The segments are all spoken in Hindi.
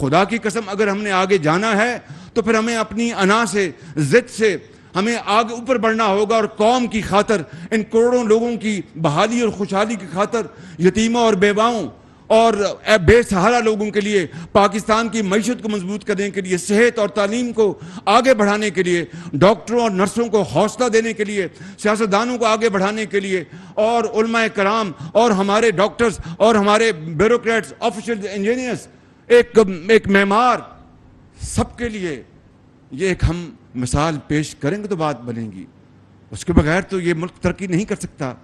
खुदा की कसम अगर हमने आगे जाना है तो फिर हमें अपनी अना से जिद से हमें आगे ऊपर बढ़ना होगा और कौम की खातर इन करोड़ों लोगों की बहाली और खुशहाली की खातर यतीमों और बेवाओं और बेसहारा लोगों के लिए पाकिस्तान की मीशत को मजबूत करने के लिए सेहत और तालीम को आगे बढ़ाने के लिए डॉक्टरों और नर्सों को हौसला देने के लिए सियासतदानों को आगे बढ़ाने के लिए और कराम और हमारे डॉक्टर्स और हमारे ब्यूरोट्स ऑफिशियल इंजीनियर्स एक एक मेमार सबके लिए ये एक हम मिसाल पेश करेंगे तो बात बनेगी उसके बगैर तो ये मुल्क तरक्की नहीं कर सकता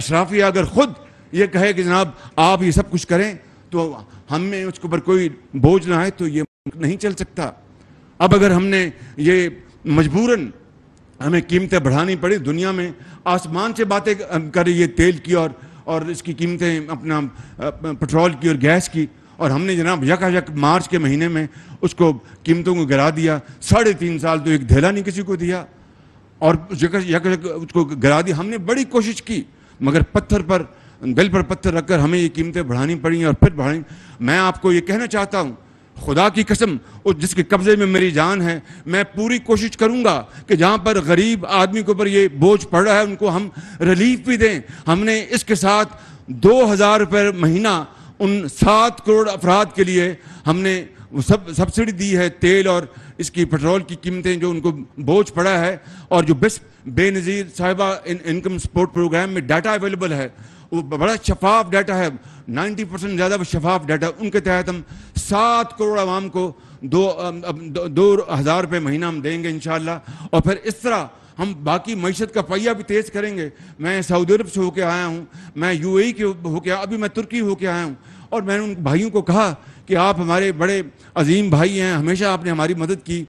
अशराफिया अगर ख़ुद ये कहे कि जनाब आप ये सब कुछ करें तो हमें उसके ऊपर कोई बोझ ना आए तो ये मुल्क नहीं चल सकता अब अगर हमने ये मजबूरन हमें कीमतें बढ़ानी पड़ी दुनिया में आसमान से बातें कर ये है तेल की और और इसकी कीमतें अपना पेट्रोल की और गैस की और हमने जनाब यकायक मार्च के महीने में उसको कीमतों को गिरा दिया साढ़े तीन साल तो एक धैला नहीं किसी को दिया और यकायक यक उसको गिरा दिया हमने बड़ी कोशिश की मगर पत्थर पर गल पर पत्थर रखकर हमें ये कीमतें बढ़ानी पड़ी और फिर बढ़ानी मैं आपको ये कहना चाहता हूँ खुदा की कसम और जिसके कब्जे में मेरी जान है मैं पूरी कोशिश करूंगा कि जहां पर गरीब आदमी के ऊपर ये बोझ पड़ रहा है उनको हम रिलीफ भी दें हमने इसके साथ दो हज़ार रुपये महीना उन सात करोड़ अफराद के लिए हमने सब सब्सिडी दी है तेल और इसकी पेट्रोल की कीमतें जो उनको बोझ पड़ा है और जो बेस्ट बेनज़ीर साहिबा इन, इनकम सपोर्ट प्रोग्राम में डाटा अवेलेबल है वो बड़ा शफाफ डाटा है 90 परसेंट ज़्यादा शफाफ डाटा उनके तहत हम सात करोड़ आवाम को दो, दो, दो हज़ार रुपये महीना हम देंगे इन और फिर इस तरह हम बाकी मीशत का पहिया भी तेज़ करेंगे मैं सऊदी अरब से होके आया हूँ मैं यूएई के होके अभी मैं तुर्की होके आया हूँ और मैंने उन भाइयों को कहा कि आप हमारे बड़े अजीम भाई हैं हमेशा आपने हमारी मदद की